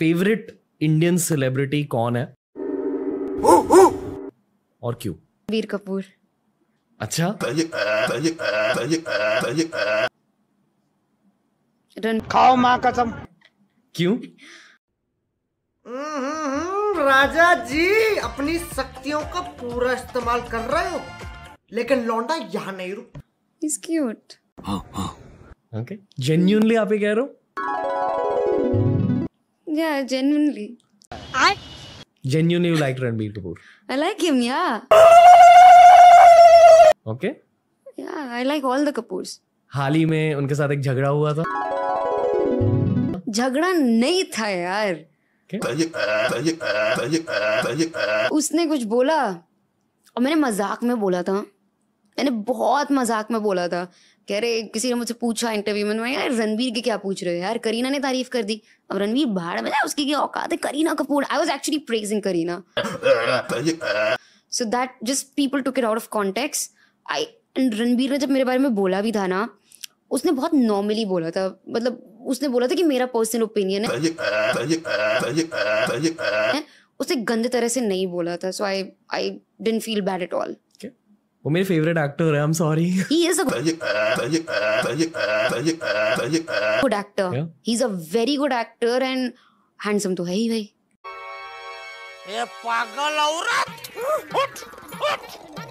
Favourite Indian celebrity कौन है और क्यों वीर कपूर अच्छा खाओ माँ कसम क्यों हम्म, राजा जी अपनी शक्तियों का पूरा इस्तेमाल कर रहे हो लेकिन लौंडा यहाँ नहीं रुक इज क्यूट ओके जेन्यूनली आप ही कह रहे हो Yeah, genuinely. I genuinely you like Ranbir Kapoor. I like him, yeah. Okay. Yeah, I like all the Kapoors. हाल ही में उनके साथ एक झगड़ा हुआ था झगड़ा नहीं था यार उसने कुछ बोला और मैंने मजाक में बोला था मैंने बहुत मजाक में बोला था कह रहे किसी ने मुझसे पूछा इंटरव्यू में मैं यार रणवीर के क्या पूछ रहे हो यार करीना ने तारीफ कर दी अब रणवीर भाड़ में उसकी क्या औकात है Kareena Kapoor I was actually praising Kareena so that just people took it out of context I and Ranveer ने जब मेरे बारे में बोला भी था ना उसने बहुत नॉर्मली बोला था मतलब उसने बोला था कि मेरा पर्सनल ओपिनियन है उसे गंदे तरह से नहीं बोला था so I I didn't feel bad at all वो मेरे फेवरेट एक्टर है I am sorry he is a good actor he is a very good actor and handsome तो है ही भाई ए पागल औरत उठ उठ